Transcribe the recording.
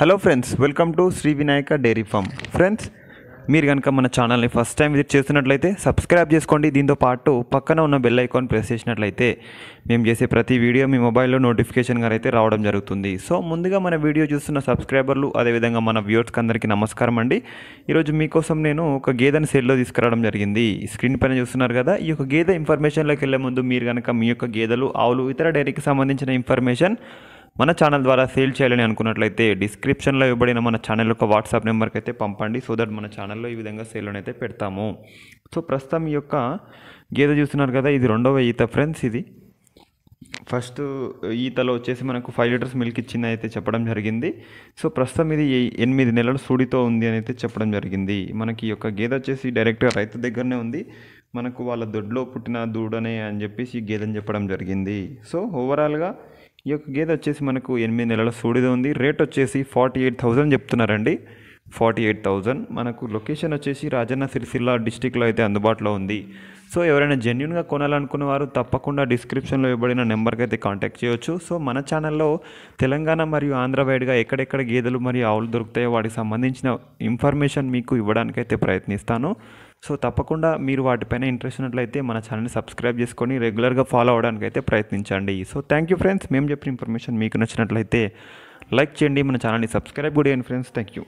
hello friends welcome to Shri Vinayaka dairy farm friends మీరు కనుక మన ఛానల్ని ఫస్ట్ టైం విజిట్ చేస్తున్నట్లయితే సబ్స్క్రైబ్ చేసుకోండి దీంతో పాటు పక్కన ఉన్న బెల్ ఐకాన్ ప్రెస్ చేసినట్లయితే మేము చేసే ప్రతి వీడియో మీ మొబైల్లో నోటిఫికేషన్గా అయితే రావడం జరుగుతుంది సో ముందుగా మన వీడియో చూస్తున్న సబ్స్క్రైబర్లు అదేవిధంగా మన వ్యూవర్స్కి అందరికీ నమస్కారం అండి ఈరోజు మీకోసం నేను ఒక గేదెని సెల్లో తీసుకురావడం జరిగింది స్క్రీన్ పైన చూస్తున్నారు కదా ఈ యొక్క గేదె ఇన్ఫర్మేషన్లోకి వెళ్ళే ముందు మీరు కనుక మీ యొక్క గేదెలు ఆవులు ఇతర డైరీకి సంబంధించిన ఇన్ఫర్మేషన్ మన ఛానల్ ద్వారా సేల్ చేయాలని అనుకున్నట్లయితే డిస్క్రిప్షన్లో ఇవ్వబడిన మన ఛానల్ యొక్క వాట్సాప్ నెంబర్కి అయితే పంపండి సో దట్ మన ఛానల్లో ఈ విధంగా సేల్ అయితే పెడతాము సో ప్రస్తుతం ఈ యొక్క గేదె చూస్తున్నారు కదా ఇది రెండవ ఈత ఫ్రెండ్స్ ఇది ఫస్ట్ ఈతలో వచ్చేసి మనకు ఫైవ్ లీటర్స్ మిల్క్ ఇచ్చింది అయితే చెప్పడం జరిగింది సో ప్రస్తుతం ఇది ఎనిమిది నెలలు సూడితో ఉంది అని అయితే చెప్పడం జరిగింది మనకి ఈ యొక్క గేదె వచ్చేసి డైరెక్ట్గా రైతు దగ్గరనే ఉంది మనకు వాళ్ళ దొడ్లో పుట్టిన దూడనే అని చెప్పేసి గీతని చెప్పడం జరిగింది సో ఓవరాల్గా ఈ యొక్క గేదె వచ్చేసి మనకు ఎనిమిది నెలల సూడిది ఉంది రేట్ వచ్చేసి ఫార్టీ ఎయిట్ థౌజండ్ చెప్తున్నారండి ఫార్టీ ఎయిట్ థౌజండ్ మనకు లొకేషన్ వచ్చేసి రాజన్న సిరిసిల్ల డిస్టిక్లో అయితే అందుబాటులో ఉంది సో ఎవరైనా జెన్యున్గా కొనాలనుకున్న వారు తప్పకుండా డిస్క్రిప్షన్లో ఇవ్వబడిన నెంబర్కి అయితే కాంటాక్ట్ చేయవచ్చు సో మన ఛానల్లో తెలంగాణ మరియు ఆంధ్ర వైడ్గా ఎక్కడెక్కడ గేదెలు మరియు ఆవులు దొరుకుతాయో వాటికి సంబంధించిన ఇన్ఫర్మేషన్ మీకు ఇవ్వడానికైతే ప్రయత్నిస్తాను సో తప్పకుండా మీరు వాటిపైన ఇంట్రెస్ట్ ఉన్నట్లయితే మన ఛానల్ని సబ్స్క్రైబ్ చేసుకొని రెగ్యులర్గా ఫాలో అవడానికి అయితే ప్రయత్నించండి సో థ్యాంక్ యూ ఫ్రెండ్స్ మేము చెప్పిన ఇన్ఫర్మేషన్ మీకు నచ్చినట్లయితే లైక్ చేయండి మన ఛానల్ని సబ్స్క్రైబ్ కూడా చేయండి ఫ్రెండ్స్ థ్యాంక్ యూ